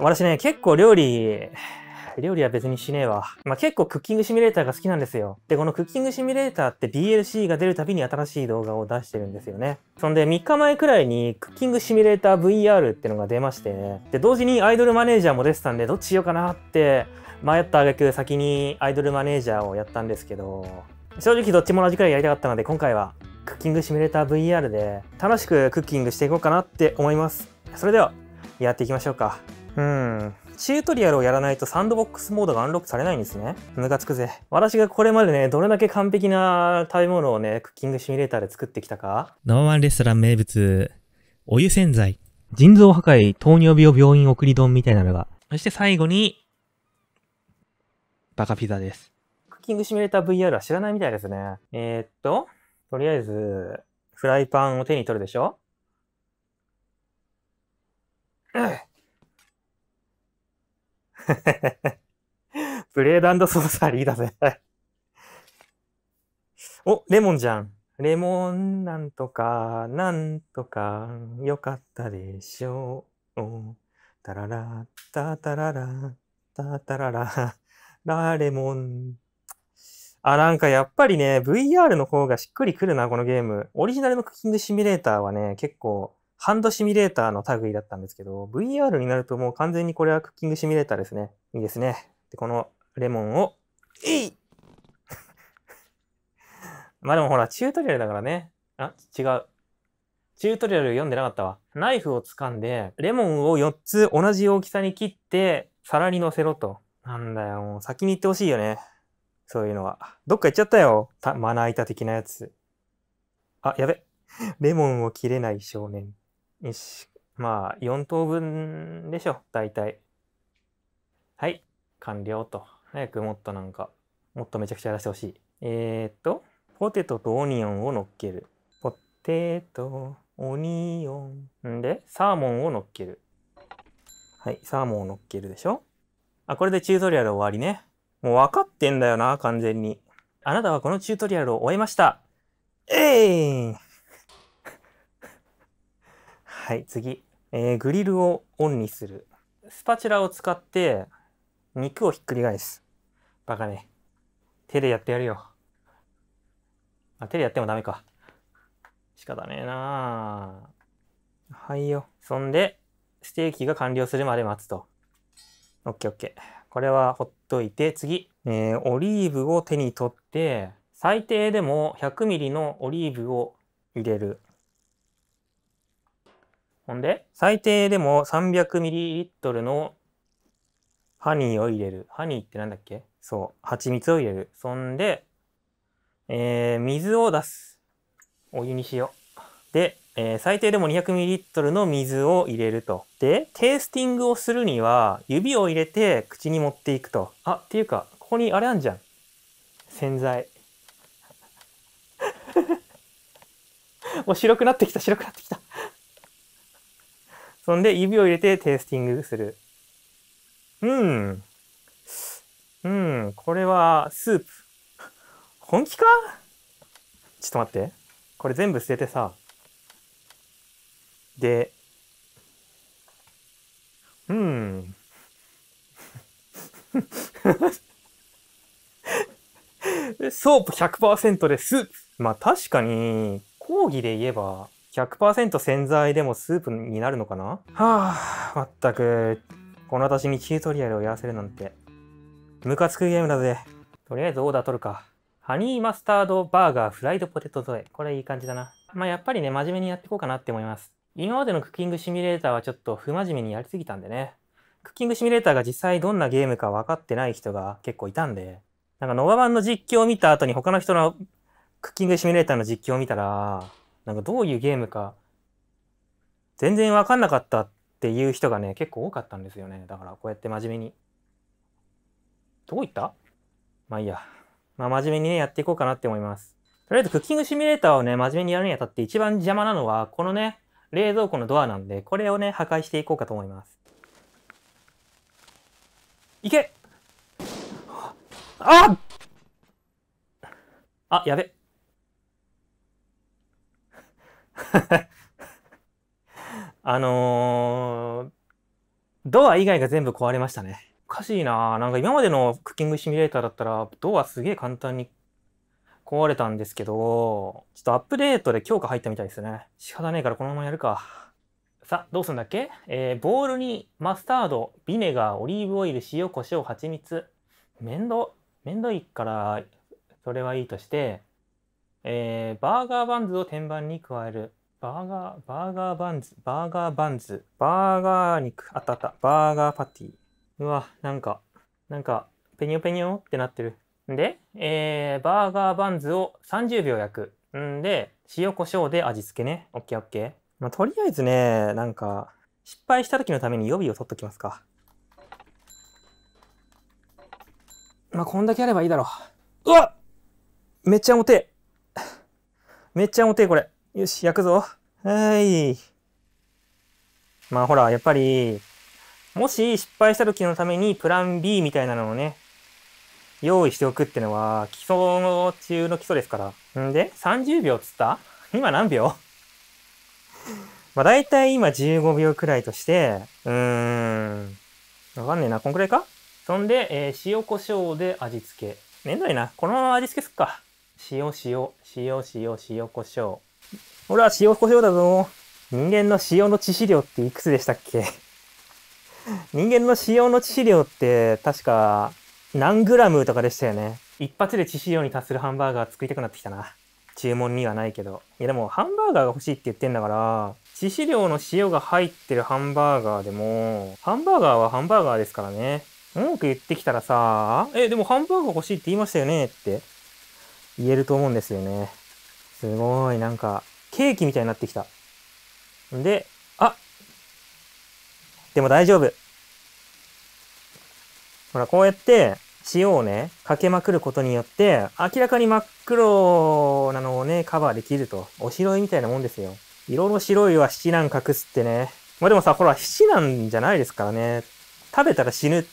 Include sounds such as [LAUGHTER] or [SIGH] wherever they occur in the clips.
私ね、結構料理、料理は別にしねえわ。まあ、結構クッキングシミュレーターが好きなんですよ。で、このクッキングシミュレーターって DLC が出るたびに新しい動画を出してるんですよね。そんで3日前くらいにクッキングシミュレーター VR ってのが出まして、ね、で、同時にアイドルマネージャーも出てたんで、どっちしようかなって迷った挙句先にアイドルマネージャーをやったんですけど、正直どっちも同じくらいやりたかったので、今回はクッキングシミュレーター VR で楽しくクッキングしていこうかなって思います。それでは、やっていきましょうか。うん。チュートリアルをやらないとサンドボックスモードがアンロックされないんですね。ムカつくぜ。私がこれまでね、どれだけ完璧な食べ物をね、クッキングシミュレーターで作ってきたかーワンレストラン名物、お湯洗剤。腎臓破壊、糖尿病病院送り丼みたいなのが。そして最後に、バカピザです。クッキングシミュレーター VR は知らないみたいですね。えー、っと、とりあえず、フライパンを手に取るでしょうん [LAUGHS] ブレードソーサリーだぜ [LAUGHS] お、レモンじゃん。レモンなんとか、なんとか、よかったでしょう。タララ、タタララ、タタララ、ラレモン。あ、なんかやっぱりね、VR の方がしっくりくるな、このゲーム。オリジナルのクッキングシミュレーターはね、結構ハンドシミュレーターの類だったんですけど、VR になるともう完全にこれはクッキングシミュレーターですね。いいですね。で、このレモンを、えい [LAUGHS] まあでもほら、チュートリアルだからね。あ、違う。チュートリアル読んでなかったわ。ナイフを掴んで、レモンを4つ同じ大きさに切って、皿に乗せろと。なんだよ、もう先に行ってほしいよね。そういうのは。どっか行っちゃったよ。たまな板的なやつ。あ、やべ。レモンを切れない少年。しまあ4等分でしょ大体はい完了と早くもっとなんかもっとめちゃくちゃやらせてほしいえー、っとポテトとオニオンを乗っけるポテトオニオンんでサーモンを乗っけるはいサーモンを乗っけるでしょあこれでチュートリアル終わりねもう分かってんだよな完全にあなたはこのチュートリアルを終えましたえい、ーはい次、えー、グリルをオンにするスパチュラを使って肉をひっくり返すバカね手でやってやるよあ手でやってもダメか仕方ねえなはいよそんでステーキが完了するまで待つとオッケーオッケーこれはほっといて次、えー、オリーブを手に取って最低でも 100ml のオリーブを入れるほんで、最低でも 300ml のハニーを入れる。ハニーってなんだっけそう。蜂蜜を入れる。そんで、えー、水を出す。お湯にしよう。で、えー、最低でも 200ml の水を入れると。で、テイスティングをするには、指を入れて口に持っていくと。あ、っていうか、ここにあれあんじゃん。洗剤。[LAUGHS] もう白くなってきた、白くなってきた。そんで指を入れてテイスティングする。うん。うん、これはスープ。本気かちょっと待って。これ全部捨ててさ。で、うん。[LAUGHS] ソープ100%でスープ。まあ確かに、講義で言えば、100%洗剤でもスープになるのかなはあ、まったく、この私にチュートリアルをやらせるなんて、ムカつくゲームだぜ。とりあえずオーダー取るか。ハニーマスタードバーガーフライドポテト添え。これいい感じだな。まあ、やっぱりね、真面目にやっていこうかなって思います。今までのクッキングシミュレーターはちょっと不真面目にやりすぎたんでね。クッキングシミュレーターが実際どんなゲームか分かってない人が結構いたんで、なんかノバ版の実況を見た後に他の人のクッキングシミュレーターの実況を見たら、なんかどういうゲームか全然分かんなかったっていう人がね結構多かったんですよねだからこうやって真面目にどこ行ったまあいいやまあ真面目にねやっていこうかなって思いますとりあえずクッキングシミュレーターをね真面目にやるにあたって一番邪魔なのはこのね冷蔵庫のドアなんでこれをね破壊していこうかと思いますいけああやべ [LAUGHS] あのー、ドア以外が全部壊れましたね。おかしいななんか今までのクッキングシミュレーターだったら、ドアすげえ簡単に壊れたんですけど、ちょっとアップデートで強化入ったみたいですね。仕方ねえからこのままやるか。さあ、どうすんだっけえー、ボウルにマスタード、ビネガー、オリーブオイル、塩、胡椒、蜂蜜。めんど、めんどいから、それはいいとして、えー、バーガーバンズを天板に加える。バーガー、バーガーバンズ、バーガーバンズ、バーガー肉、あったあった、バーガーパティ。うわ、なんか、なんか、ペニョペニョってなってる。んで、えー、バーガーバンズを30秒焼く。んで、塩コショウで味付けね。オッケーオッケー。まあ、とりあえずね、なんか、失敗した時のために予備を取っときますか。まあ、こんだけあればいいだろう。うわめっちゃ重てえ。めっちゃ重てえ、これ。よし、焼くぞ。はい。まあほら、やっぱり、もし失敗した時のためにプラン B みたいなのをね、用意しておくってのは、基礎中の基礎ですから。んで、30秒つった今何秒まあ大体今15秒くらいとして、うーん。わかんねえな、こんくらいかそんで、えー、塩胡椒で味付け。めんどいな。このまま味付けすっか。塩、塩、塩、塩、塩、胡椒。俺は塩胡椒だぞ。人間の塩の致死量っていくつでしたっけ人間の塩の致死量って確か何グラムとかでしたよね。一発で致死量に達するハンバーガー作りたくなってきたな。注文にはないけど。いやでもハンバーガーが欲しいって言ってんだから、致死量の塩が入ってるハンバーガーでも、ハンバーガーはハンバーガーですからね。文句言ってきたらさ、え、でもハンバーガー欲しいって言いましたよねって言えると思うんですよね。すごい、なんか、ケーキみたいになってきた。んで、あでも大丈夫。ほら、こうやって、塩をね、かけまくることによって、明らかに真っ黒なのをね、カバーできると。おしろいみたいなもんですよ。色の白いは七難隠すってね。まあでもさ、ほら、七難じゃないですからね。食べたら死ぬ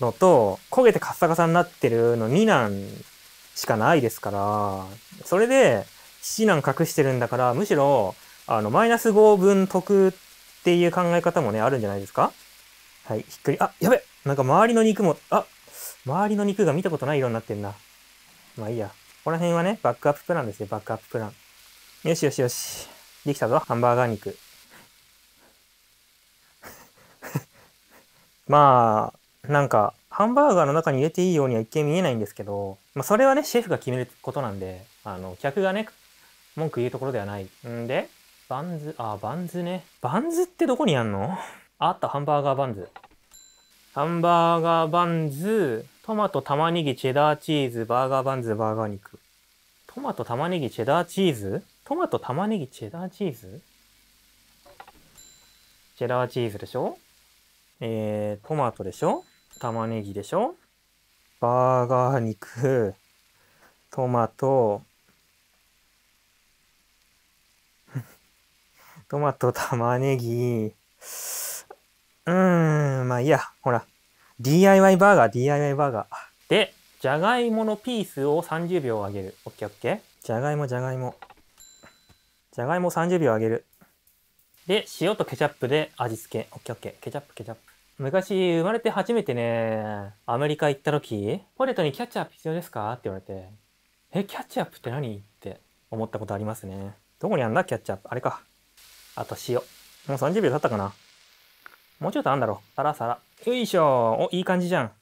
のと、焦げてカッサカサになってるの二難しかないですから、それで、7なん隠してるんだから、むしろ、あの、マイナス5分得っていう考え方もね、あるんじゃないですかはい、ひっくり、あ、やべなんか周りの肉も、あ、周りの肉が見たことない色になってんな。まあいいや。ここら辺はね、バックアッププランですね、バックアッププラン。よしよしよし。できたぞ、ハンバーガー肉。[LAUGHS] まあ、なんか、ハンバーガーの中に入れていいようには一見見えないんですけど、まあ、それはね、シェフが決めることなんで、あの、客がね、文句言うところではない。んで、バンズ、あ、バンズね。バンズってどこにあんの [LAUGHS] あった、ハンバーガーバンズ。ハンバーガーバンズ、トマト、玉ねぎ、チェダーチーズ、バーガーバンズ、バーガー肉。トマト、玉ねぎ、チェダーチーズトマト、玉ねぎ、チェダーチーズチェダーチーズでしょえー、トマトでしょ玉ねぎでしょバーガー肉、トマト、トマト、玉ねぎ。うーん、まあいいや。ほら。DIY バーガー、DIY バーガー。で、じゃがいものピースを30秒あげる。オッケーオッケー。じゃがいも、じゃがいも。じゃがいも30秒あげる。で、塩とケチャップで味付け。オッケーオッケー。ケチャップ、ケチャップ。昔、生まれて初めてね、アメリカ行った時、ポテトにキャッチャー必要ですかって言われて、え、キャッチアップって何って思ったことありますね。どこにあんだキャッチアップ。あれか。あと塩。もう30秒経ったかなもうちょっとあんだろ。サラサラ。よいしょお、いい感じじゃん。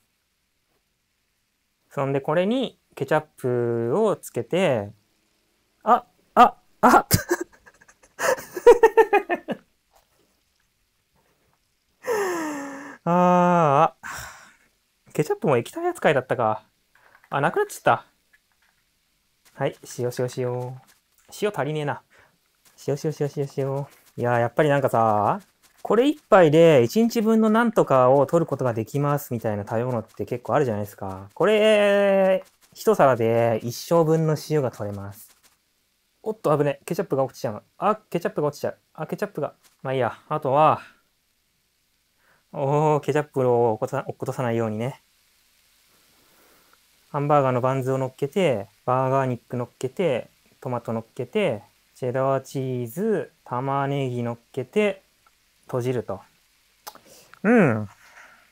そんで、これにケチャップをつけて、あ、あ、あああ、ケチャップも液体扱いだったか。あ、なくなっちゃった。はい、塩塩塩。塩足りねえな。塩塩塩塩塩。いややっぱりなんかさ、これ一杯で一日分のなんとかを取ることができますみたいな食べ物って結構あるじゃないですか。これ、一皿で一生分の塩が取れます。おっと、危ね。ケチャップが落ちちゃう。あ、ケチャップが落ちちゃう。あ、ケチャップが。まあいいや。あとは、おー、ケチャップを落っことさないようにね。ハンバーガーのバンズを乗っけて、バーガー肉乗っけて、トマト乗っけて、チェダーチーズ、玉ねぎ乗っけて、閉じると。うん。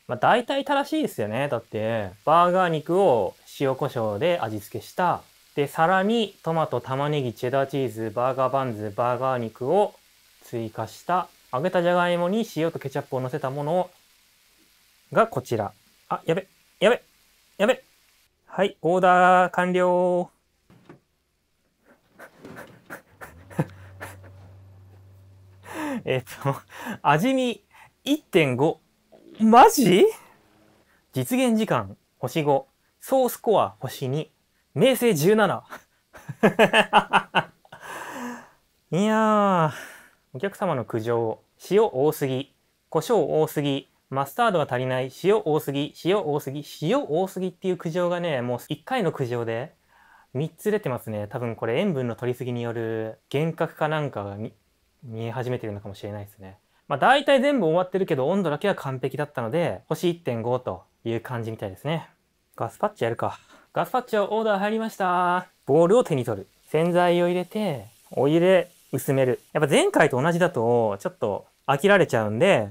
まあ、大体正しいですよね。だって、バーガー肉を塩コショウで味付けした。で、さらにトマト、玉ねぎ、チェダーチーズ、バーガーバンズ、バーガー肉を追加した。揚げたじゃがいもに塩とケチャップを乗せたものがこちら。あ、やべ、やべ、やべ。はい、オーダー完了。[LAUGHS] えっと、味見1.5。マジ実現時間星5。総スコア星2。名声17。[LAUGHS] いやー、お客様の苦情。塩多すぎ。胡椒多すぎ。マスタードが足りない。塩多すぎ。塩多すぎ。塩多すぎっていう苦情がね、もう1回の苦情で3つ出てますね。多分これ塩分の取りすぎによる幻覚かなんかが見え始めてるのかもしれないですね。まあ、大体全部終わってるけど温度だけは完璧だったので星1.5という感じみたいですね。ガスパッチやるか。ガスパッチはオーダー入りました。ボールを手に取る。洗剤を入れて、お湯で薄める。やっぱ前回と同じだとちょっと飽きられちゃうんで、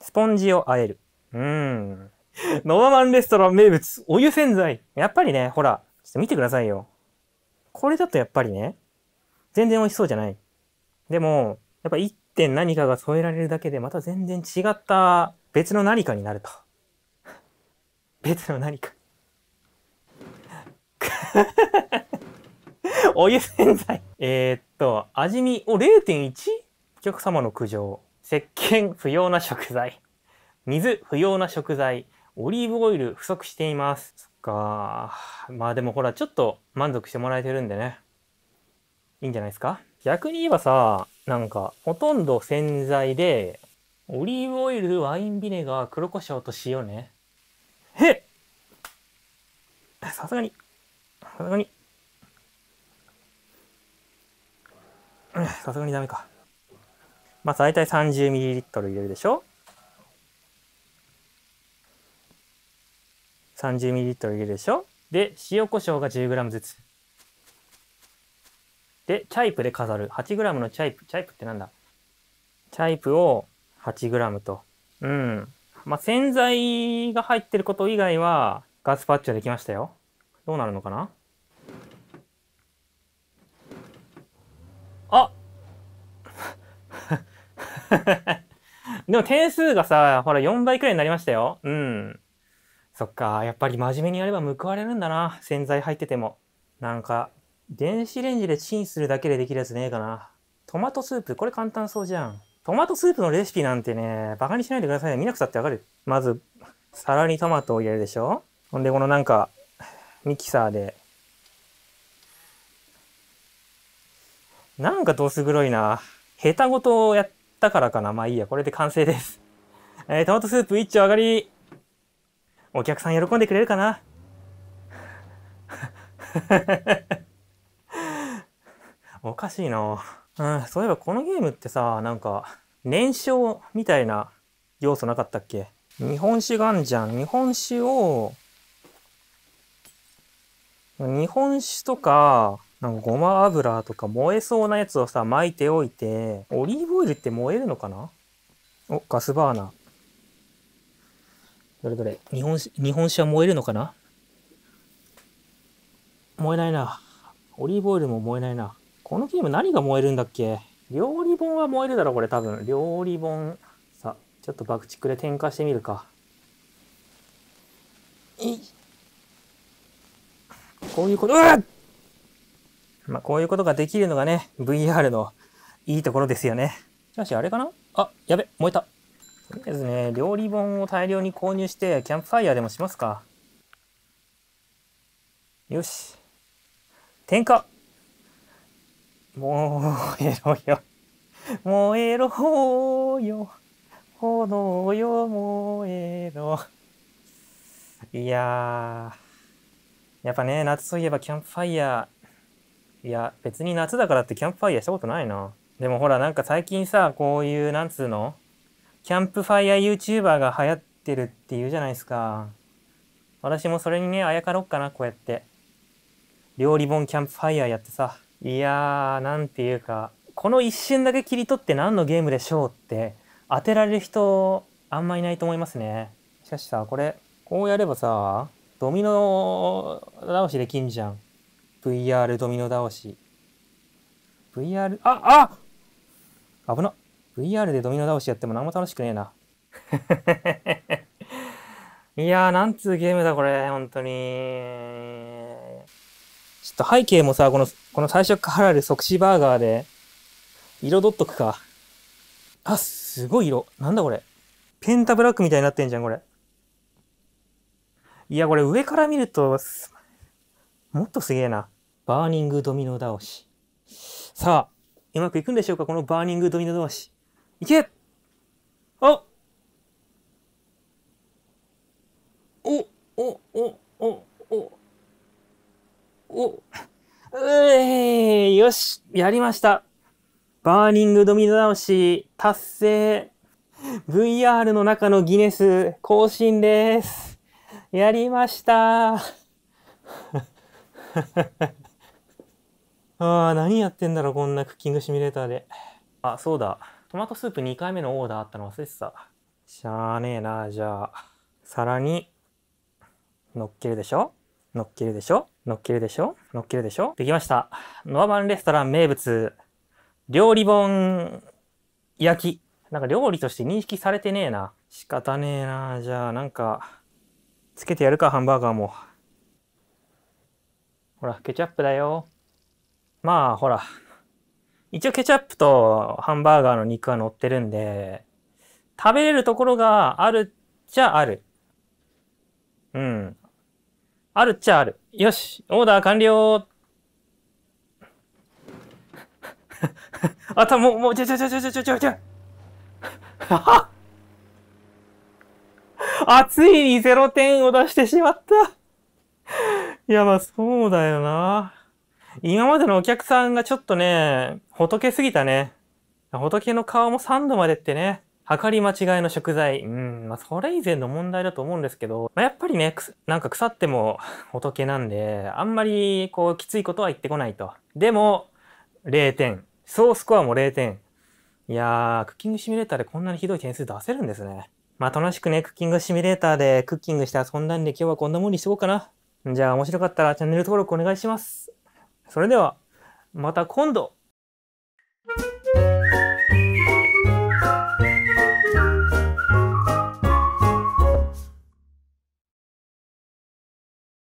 スポンジをあえる。うーん。ノーマンレストラン名物、お湯洗剤。やっぱりね、ほら、ちょっと見てくださいよ。これだとやっぱりね、全然美味しそうじゃない。でも、やっぱ一点何かが添えられるだけで、また全然違った別の何かになると。[LAUGHS] 別の何か [LAUGHS] お湯洗剤えっと、味見を 0.1? お客様の苦情。石鹸不要な食材。水不要な食材。オリーブオイル不足しています。そっか。まあでもほら、ちょっと満足してもらえてるんでね。いいんじゃないですか逆に言えばさ、なんか、ほとんど洗剤で、オリーブオイル、ワインビネガー、黒胡椒と塩ね。へっさすがに。さすがに。さすがにダメか。まあ、大体 30ml 入れるでしょ ?30ml 入れるでしょで、塩胡椒ョウが 10g ずつ。で、チャイプで飾る。8g のチャイプ。チャイプってなんだチャイプを 8g と。うん。まあ、洗剤が入ってること以外は、ガスパッチはできましたよ。どうなるのかなあ [LAUGHS] でも点数がさ、ほら4倍くらいになりましたよ。うん。そっか、やっぱり真面目にやれば報われるんだな。洗剤入ってても。なんか、電子レンジでチンするだけでできるやつねえかな。トマトスープ、これ簡単そうじゃん。トマトスープのレシピなんてね、バカにしないでくださいね。見なくたってわかる。まず、皿にトマトを入れるでしょほんで、このなんか、ミキサーで。なんかどす黒いな。下手ごとやったからかな。まあいいや、これで完成です。えー、トマトスープ一丁上がり。お客さん喜んでくれるかな [LAUGHS] おかしいなうん、そういえばこのゲームってさ、なんか、燃焼みたいな要素なかったっけ日本酒があんじゃん。日本酒を、日本酒とか、なんかごま油とか燃えそうなやつをさ、巻いておいて、オリーブオイルって燃えるのかなお、ガスバーナー。どれどれ。日本酒、日本酒は燃えるのかな燃えないな。オリーブオイルも燃えないな。このゲーム何が燃えるんだっけ料理本は燃えるだろ、これ多分。料理本。さ、ちょっと爆竹で点火してみるか。いこういうこと、うわまあ、こういうことができるのがね、VR のいいところですよね。しかし、あれかなあ、やべ、燃えた。とりあえずね、料理本を大量に購入して、キャンプファイヤーでもしますか。よし。点火もうえろよ。もうえろよ。炎よ、もうえろ。いややっぱね、夏といえばキャンプファイヤー。いや、別に夏だからってキャンプファイヤーしたことないな。でもほら、なんか最近さ、こういう、なんつうのキャンプファイヤー YouTuber が流行ってるっていうじゃないですか。私もそれにね、あやかろっかな、こうやって。料理本キャンプファイヤーやってさ。いやーなんていうかこの一瞬だけ切り取って何のゲームでしょうって当てられる人あんまいないと思いますねしかしさこれこうやればさドミノ倒しできんじゃん VR ドミノ倒し VR ああ危な VR でドミノ倒しやっても何も楽しくねえな [LAUGHS] いやーなんつうゲームだこれ本当にちょっと背景もさ、この、この最初からある即死バーガーで、彩っとくか。あ、すごい色。なんだこれ。ペンタブラックみたいになってんじゃん、これ。いや、これ上から見ると、もっとすげえな。バーニングドミノ倒し。さあ、うまくいくんでしょうかこのバーニングドミノ倒し。いけあおおおおお、うえー、よし、やりました。バーニングドミノ倒し、達成。VR の中のギネス、更新です。やりました。[LAUGHS] ああ、何やってんだろこんなクッキングシミュレーターで。あ、そうだ。トマトスープ2回目のオーダーあったの忘れてた。しゃーねえな、じゃあ。皿に、乗っけるでしょ乗っけるでしょ乗っけるでしょ乗っけるでしょできました。ノアマンレストラン名物、料理本焼き。なんか料理として認識されてねえな。仕方ねえな。じゃあなんか、つけてやるか、ハンバーガーも。ほら、ケチャップだよ。まあ、ほら。一応ケチャップとハンバーガーの肉は乗ってるんで、食べれるところがあるっちゃある。うん。あるっちゃある。よし、オーダー完了 [LAUGHS] あた、もう、もう、ちょちょちょちょちょちょちょ。は [LAUGHS] あ、ついに0点を出してしまった。いや、まあ、そうだよな。今までのお客さんがちょっとね、仏すぎたね。仏の顔も3度までってね。測り間違いの食材。うん、まあ、それ以前の問題だと思うんですけど、まあ、やっぱりね、なんか腐っても仏 [LAUGHS] なんで、あんまりこう、きついことは言ってこないと。でも、0点。総スコアも0点。いやー、クッキングシミュレーターでこんなにひどい点数出せるんですね。まあ、楽しくね、クッキングシミュレーターでクッキングして遊んだんで今日はこんなもんにしとこうかな。じゃあ面白かったらチャンネル登録お願いします。それでは、また今度